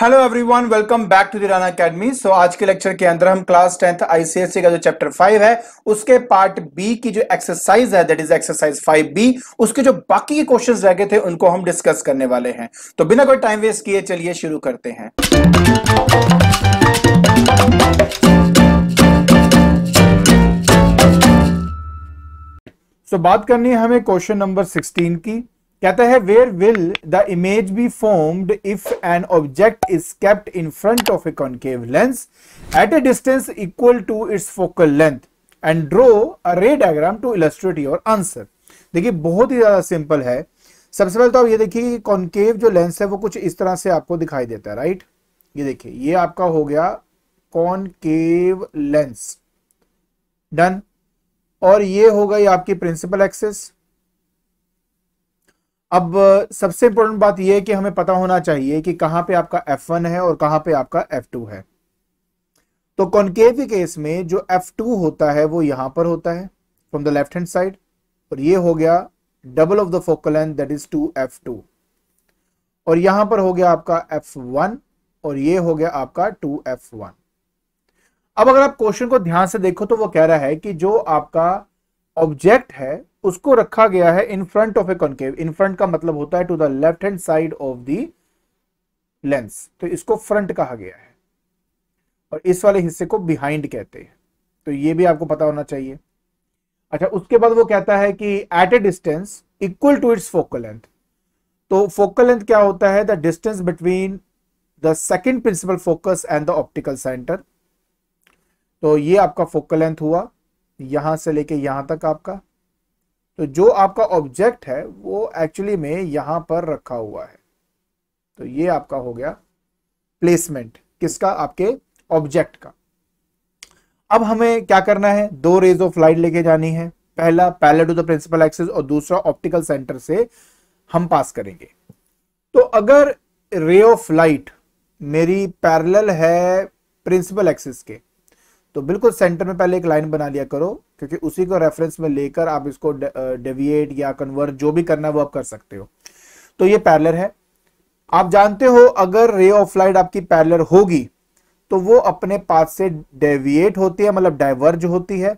Hello everyone welcome back to Dana Academy so आज के lecture के अंदर हम क्लास टेंथ आईसीएससी का जो चैप्टर फाइव है उसके पार्ट बी की जो एक्सरसाइज है that is exercise five B उसके जो बाकी के क्वेश्चंस रह गए थे उनको हम डिस्कस करने वाले हैं तो बिना कोई टाइम वेस्ट किए चलिए शुरू करते हैं सो बात करनी है हमें क्वेश्चन नंबर 16 की कहता है where will the image be formed if an object is kept in front of a concave lens at a distance equal to its focal length and draw a ray diagram to illustrate your answer देखिए बहुत ही ज्यादा simple है सबसे पहले तो आप ये देखिए कि कॉन्केव जो लेंस है वो कुछ इस तरह से आपको दिखाई देता है राइट ये देखिए ये आपका हो गया कॉनकेव लेंस डन और ये होगा ये आपकी प्रिंसिपल एक्सेस अब सबसे इंपॉर्टेंट बात यह है कि हमें पता होना चाहिए कि कहां पे आपका F1 है और कहां पे आपका F2 है तो कॉनकेव केस में जो F2 होता है वो यहां पर होता है from the left hand side और ये हो गया double of the focal length that is two 2F2 और यहां पर हो गया आपका F1 और ये हो गया आपका टू 2F1 अब अगर आप क्वेश्चन को ध्यान से देखो तो वो कह रहा है कि जो आपका ऑब्जेक्ट है उसको रखा गया है in front of a concave in front का मतलब होता है to the left hand side of the lens तो इसको फ्रंट कहा गया है और इस वाले हिस्से को बिहाइंड कहते हैं तो ये भी आपको पता होना चाहिए अच्छा उसके बाद वो कहता है कि at a distance equal to its focal length तो फोकल लेंथ क्या होता है the distance between the second principal focus and the optical centre तो ये आपका फोकल लेंथ हुआ यहां से लेके यहां तक आपका तो जो आपका ऑब्जेक्ट है वो एक्चुअली में यहां पर रखा हुआ है तो ये आपका हो गया प्लेसमेंट किसका आपके ऑब्जेक्ट का अब हमें क्या करना है दो रेज ऑफ लाइट लेके जानी है पहला parallel to the principal axis और दूसरा ऑप्टिकल सेंटर से हम पास करेंगे तो अगर रे ऑफ लाइट मेरी पैरेलल है प्रिंसिपल एक्सिस के तो बिल्कुल सेंटर में पहले एक लाइन बना लिया करो क्योंकि उसी को रेफरेंस में लेकर आप इसको डेविएट या कन्वर्ट जो भी करना है वो आप कर सकते हो तो ये पैरलर है आप जानते हो अगर रे ऑफ लाइट आपकी पैरलर होगी तो वो अपने पास से डेविएट होती है मतलब डाइवर्ज होती है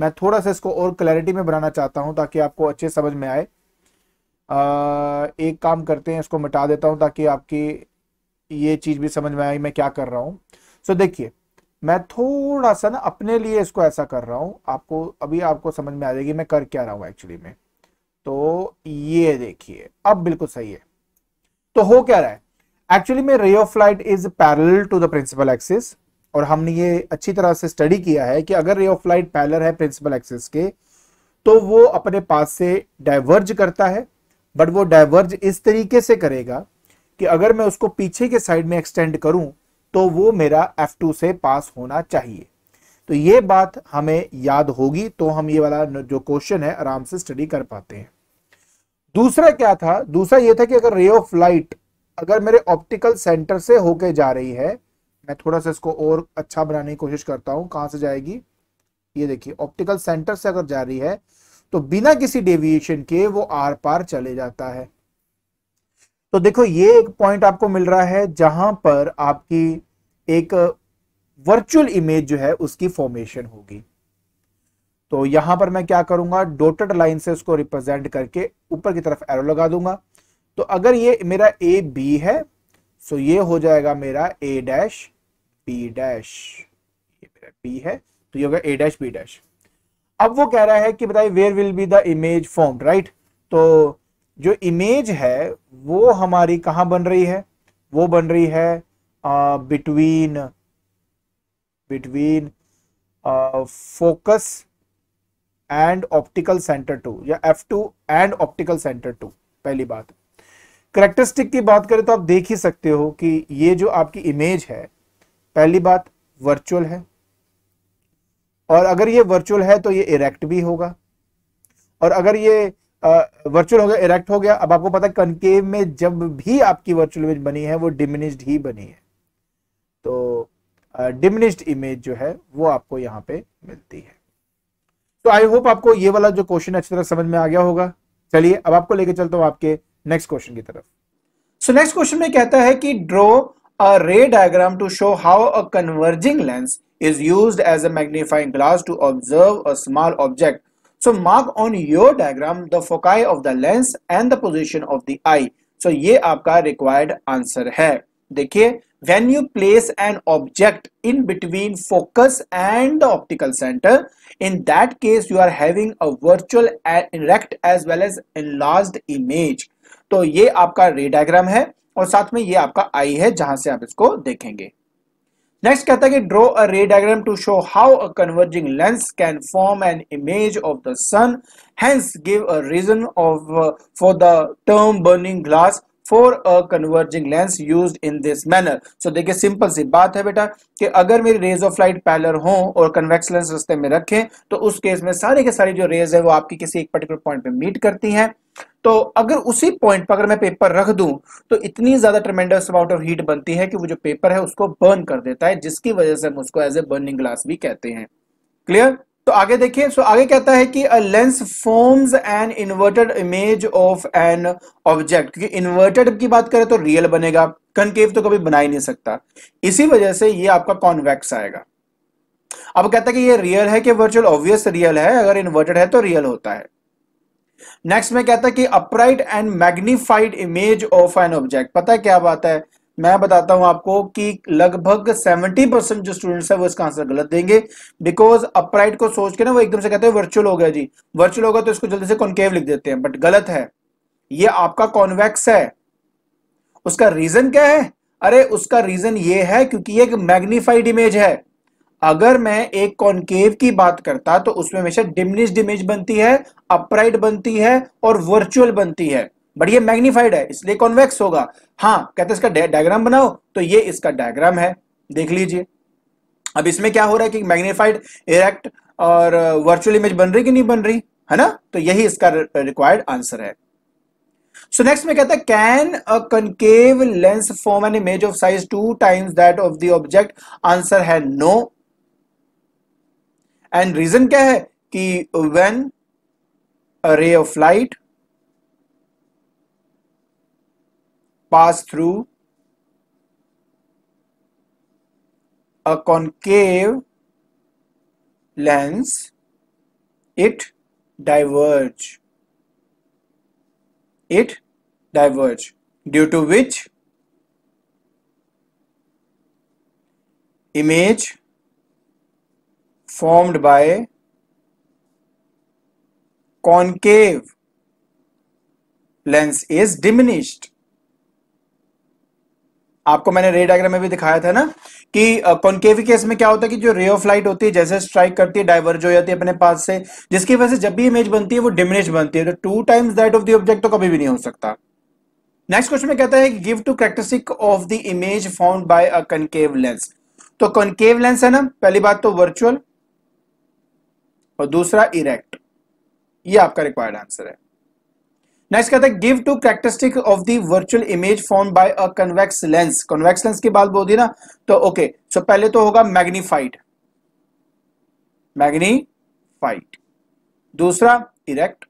मैं थोड़ा सा इसको और क्लैरिटी में बनाना चाहता हूं ताकि आपको अच्छे समझ में आए आ, एक काम करते हैं इसको मिटा देता हूं ताकि आपकी ये चीज भी समझ में आई मैं क्या कर रहा हूं सो देखिए मैं थोड़ा सा ना अपने लिए इसको ऐसा कर रहा हूं आपको अभी आपको समझ में आ जाएगी मैं कर क्या रहा हूं एक्चुअली में तो ये देखिए अब बिल्कुल सही है तो हो क्या रहा है एक्चुअली में ray of light is parallel to the principal axis और हमने ये अच्छी तरह से स्टडी किया है कि अगर रे ऑफ लाइट पैरल है प्रिंसिपल एक्सिस के तो वो अपने पास से डाइवर्ज करता है बट वो डाइवर्ज इस तरीके से करेगा कि अगर मैं उसको पीछे के साइड में एक्सटेंड करूं तो वो मेरा F2 से पास होना चाहिए तो ये बात हमें याद होगी तो हम ये वाला जो क्वेश्चन है आराम से स्टडी कर पाते हैं दूसरा क्या था दूसरा ये था कि अगर रे ऑफ लाइट अगर मेरे ऑप्टिकल सेंटर से होके जा रही है मैं थोड़ा सा इसको और अच्छा बनाने की कोशिश करता हूं कहां से जाएगी ये देखिए ऑप्टिकल सेंटर से अगर जा रही है तो बिना किसी डेविएशन के वो आर पार चले जाता है तो देखो ये एक पॉइंट आपको मिल रहा है जहां पर आपकी एक वर्चुअल इमेज जो है उसकी फॉर्मेशन होगी तो यहां पर मैं क्या करूंगा डोटेड लाइन से उसको रिप्रेजेंट करके ऊपर की तरफ एरो लगा दूंगा तो अगर ये मेरा ए बी है सो ये हो जाएगा मेरा ए डैश बी डैश ये मेरा बी है तो ये होगा ए डैश बी डैश अब वो कह रहा है कि बताइए where will be the image form right तो जो इमेज है वो हमारी कहाँ बन रही है वो बन रही है between between focus and optical centre two या F two and optical centre two पहली बात करेक्टरिस्टिक की बात करें तो आप देख ही सकते हो कि ये जो आपकी इमेज है पहली बात वर्चुअल है और अगर ये वर्चुअल है तो ये इरेक्ट भी होगा और अगर ये वर्चुअल हो गया इरेक्ट हो गया अब आपको पता कनकेव में जब भी आपकी वर्चुअल इमेज बनी है वो डिमिनिश्ड ही बनी है तो डिमिनिश्ड इमेज जो है वो आपको यहाँ पे मिलती है तो आई होप आपको ये वाला जो क्वेश्चन अच्छी तरह समझ में आ गया होगा चलिए अब आपको लेके चलता हूँ आपके नेक्स्ट क्वेश्चन की तरफ सो नेक्स्ट क्वेश्चन में कहता है कि draw a ray diagram to show how a converging lens is used as a magnifying glass to observe a small object So mark on your diagram the foci of the lens and the position of the eye. So ये आपका required answer है देखिए when you place an object in between focus and the optical center in that case you are having a virtual erect as well as enlarged image तो ये आपका रे diagram है और साथ में ये आपका आई है जहां से आप इसको देखेंगे Next कहता है कि draw a ray diagram to show how a converging lens can form an image of the sun, hence give a reason of uh, for the term burning glass for a converging lens use in this manner so देखिए simple सी बात है बेटा कि अगर मेरी raise of light parallel हो और convex lens रस्ते में रखें तो उस केस में सारे के सारे जो रेज है वो आपकी किसी एक पर्टिकुलर पॉइंट पे मीट करती हैं तो अगर उसी पॉइंट पर अगर मैं पेपर रख दूं तो इतनी ज्यादा ट्रमेंडस अमाउंट ऑफ हीट बनती है कि वो जो पेपर है उसको बर्न कर देता है जिसकी वजह से हम उसको एज ए बर्निंग ग्लास भी कहते हैं क्लियर तो आगे देखिए सो आगे कहता है कि lens forms an inverted image of an object क्योंकि इन्वर्टेड की बात करें तो रियल बनेगा कनकेव तो कभी बना ही नहीं सकता इसी वजह से ये आपका कॉन्वेक्स आएगा अब कहता है कि ये रियल है कि वर्चुअल ऑब्वियस रियल है अगर इन्वर्टेड है तो रियल होता है नेक्स्ट में कहता है कि upright and magnified image of an object पता है क्या बात है मैं बताता हूं आपको कि लगभग 70 परसेंट जो स्टूडेंट्स है वो इसका आंसर गलत देंगे बिकॉज अपराइट को सोच के ना वो एकदम से कहते हैं वर्चुअल हो गया जी वर्चुअल होगा तो इसको जल्दी से कॉन्केव लिख देते हैं बट गलत है ये आपका कॉन्वेक्स है उसका रीजन क्या है अरे उसका रीजन ये है क्योंकि एक मैग्निफाइड इमेज है अगर मैं एक कॉन्केव की बात करता तो उसमें हमेशा डिमनिस्ड इमेज बनती है अपराइट बनती है और वर्चुअल बनती है बट ये मैग्निफाइड है इसलिए कॉन्वेक्स होगा हाँ कहते हैं इसका डायग्राम बनाओ तो ये इसका डायग्राम है देख लीजिए अब इसमें क्या हो रहा है कि मैग्नीफाइड इरेक्ट और वर्चुअल uh, इमेज बन रही कि नहीं बन रही है ना तो यही इसका रिक्वायर्ड आंसर है सो so नेक्स्ट में कहता है can a concave lens form an image of size two times that of the object answer है नो एंड रीजन क्या है कि when ray of light pass through a concave lens, it diverge. It diverge due to which image formed by concave lens is diminished आपको मैंने रे diagram में भी दिखाया था ना कि कॉन्केवी केस में क्या होता है कि जो रे ऑफ लाइट होती है जैसे स्ट्राइक करती है डाइवर्ज हो जाती है अपने पास से जिसकी वजह से जब भी इमेज बनती है वो डिमिनिश बनती है तो two times that of the object तो कभी भी नहीं हो सकता नेक्स्ट क्वेश्चन में कहता है give two characteristic of the image found by a concave lens तो कॉन्केव लेंस है ना पहली बात तो वर्चुअल और दूसरा इरेक्ट ये आपका रिक्वायर्ड आंसर है नेक्स्ट कहता है give two characteristic of the virtual image form by a convex lens convex lens की बात बोल दी ना तो ओके okay, सो so पहले तो होगा मैग्नीफाइड मैग्नीफाइड दूसरा इरेक्ट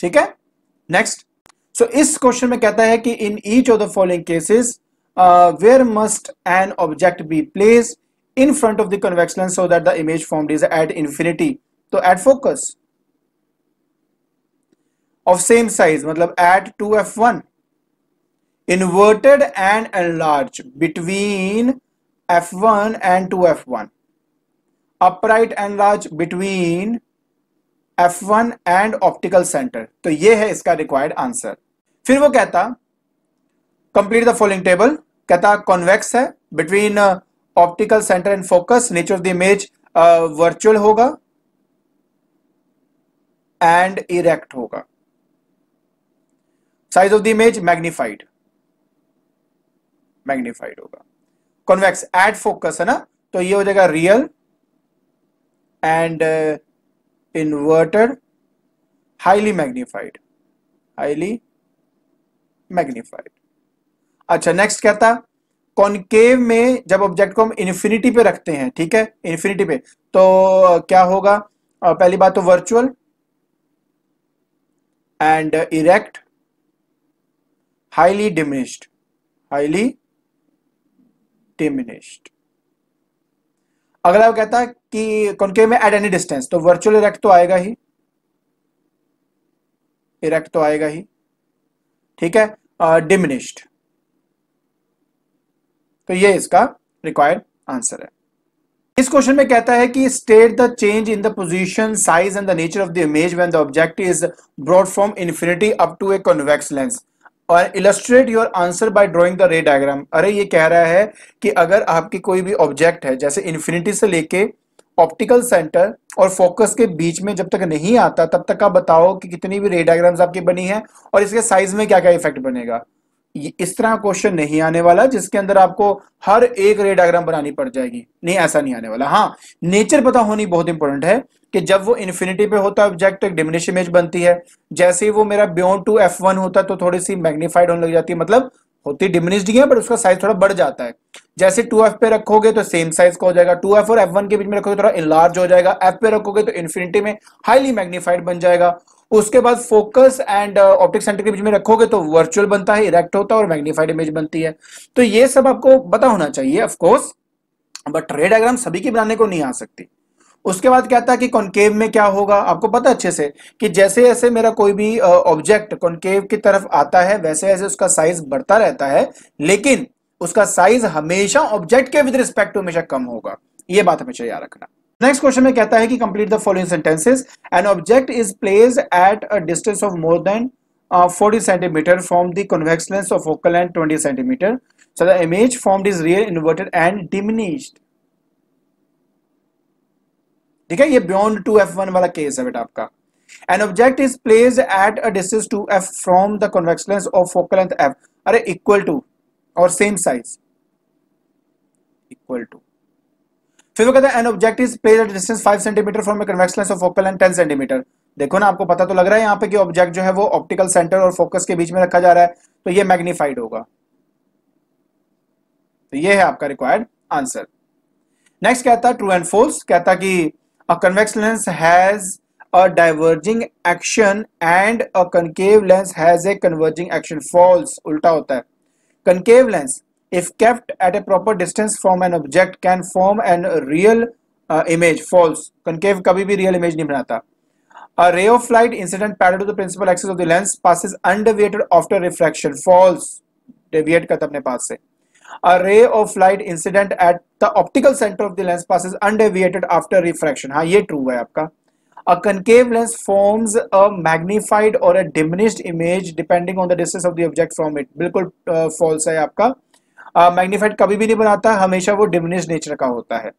ठीक है नेक्स्ट सो so, इस क्वेश्चन में कहता है कि in each of the following cases where must an object be place in front of the convex lens so that the image form is at infinity तो at focus of same size मतलब at two F one inverted and enlarged between f1 and 2f1 upright between F one and optical centre तो ये है इसका required answer फिर वो कहता complete the following table कहता कॉन्वेक्स है between optical centre and focus nature of the image virtual होगा एंड इरेक्ट होगा size of the image magnified magnified होगा कॉन्वेक्स एट फोकस है ना तो ये हो जाएगा real and inverted highly magnified highly magnified अच्छा नेक्स्ट क्या था कॉन्केव में जब ऑब्जेक्ट को हम इन्फिनिटी पे रखते हैं ठीक है इन्फिनिटी पे तो uh, क्या होगा uh, पहली बात तो virtual and erect highly diminished highly diminished अगला वो कहता है कि कॉन्केव में एट एनी डिस्टेंस तो वर्चुअल इरेक्ट तो आएगा ही इरेक्ट तो आएगा ही ठीक है डिमिनिश्ड uh, तो ये इसका रिक्वायर्ड आंसर है इस क्वेश्चन में कहता है कि state the change in the position size and the nature of the image when the object is brought from infinity up to a convex lens और illustrate your answer by drawing the ray diagram अरे ये कह रहा है कि अगर आपके कोई भी ऑब्जेक्ट है जैसे इन्फिनिटी से लेके ऑप्टिकल सेंटर और फोकस के बीच में जब तक नहीं आता तब तक आप बताओ कि कितनी भी रे डायग्राम्स आपकी बनी है और इसके साइज में क्या क्या इफेक्ट बनेगा इस तरह क्वेश्चन नहीं आने वाला जिसके अंदर आपको हर एक रे डायग्राम बनानी पड़ जाएगी नहीं ऐसा नहीं आने वाला हाँ नेचर पता होनी बहुत इंपॉर्टेंट है कि जब वो इन्फिनिटी पे होता है ऑब्जेक्ट तो एक डिमिनिश इमेज बनती है जैसे ही वो मेरा बियॉन्ड टू एफ वन होता है तो थोड़ी सी मैग्नीफाइड होने लग जाती है मतलब होती डिमिनिश्ड है पर उसका साइज थोड़ा बढ़ जाता है जैसे टू एफ पे रखोगे तो सेम साइज का हो जाएगा टू एफ और एफ वन के बीच में रखोगे तो थोड़ा इलार्ज हो जाएगा एफ पे रखोगे तो इन्फिनिटी में हाईली मैग्नीफाइड बन जाएगा उसके बाद फोकस एंड ऑप्टिक सेंटर के बीच में रखोगे तो वर्चुअल बनता है इरेक्ट होता है और मैग्नीफाइड इमेज बनती है तो ये सब आपको पता होना चाहिए ऑफकोर्स बट रे डायग्राम सभी की बनाने को नहीं आ सकती उसके बाद क्या था कि कॉनकेव में क्या होगा आपको पता अच्छे से कि जैसे जैसे मेरा कोई भी ऑब्जेक्ट uh, कॉनकेव की तरफ आता है वैसे वैसे उसका साइज बढ़ता रहता है लेकिन उसका साइज हमेशा ऑब्जेक्ट के विद रिस्पेक्ट हमेशा कम होगा ये बात हमेशा याद रखना नेक्स्ट क्वेश्चन में कहता है कि complete the following sentences an object is place at a distance of more than 40 centimetre from the convex lens of focal length 20 centimetre so the image formed is real inverted and diminished ठीक है ये beyond 2f1 वाला case है बेटा आपका an object is place at a distance 2f from the convex lens of focal length f अरे equal to और same size equal to फिर वो कहते हैं an object is place at distance five centimetre from a convex lens of focal and ten centimetre देखो ना आपको पता तो लग रहा है यहाँ पे कि ऑब्जेक्ट जो है वो ऑप्टिकल सेंटर और फोकस के बीच में रखा जा रहा है तो ये मैग्नीफाइड होगा तो ये है आपका रिक्वायर्ड आंसर नेक्स्ट कहता है ट्रू एंड फोल्स कहता कि a convex lens has a diverging action and a concave lens has a converging action false उल्टा होता है concave lens if kept at a proper distance from an object can form an real uh, image false concave kabhi bhi real image nahi banata a ray of light incident parallel to the principal axis of the lens passes undeviated after refraction false deviate kar apne paas se a ray of light incident at the optical center of the lens passes undeviated after refraction ha ye true hai aapka a concave lens forms a magnified or a diminished image depending on the distance of the object from it बिल्कुल false uh, magnified कभी भी नहीं बनाता हमेशा वो diminish nature का होता है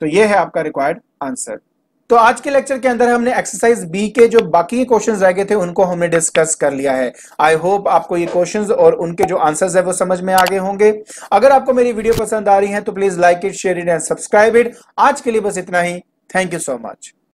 तो ये है आपका रिक्वायर्ड आंसर तो आज के लेक्चर के अंदर हमने एक्सरसाइज बी के जो बाकी क्वेश्चंस रह गए थे उनको हमने डिस्कस कर लिया है आई होप आपको ये क्वेश्चंस और उनके जो आंसर्स है वो समझ में आगे होंगे अगर आपको मेरी वीडियो पसंद आ रही है तो please like it share it and subscribe it आज के लिए बस इतना ही थैंक यू सो मच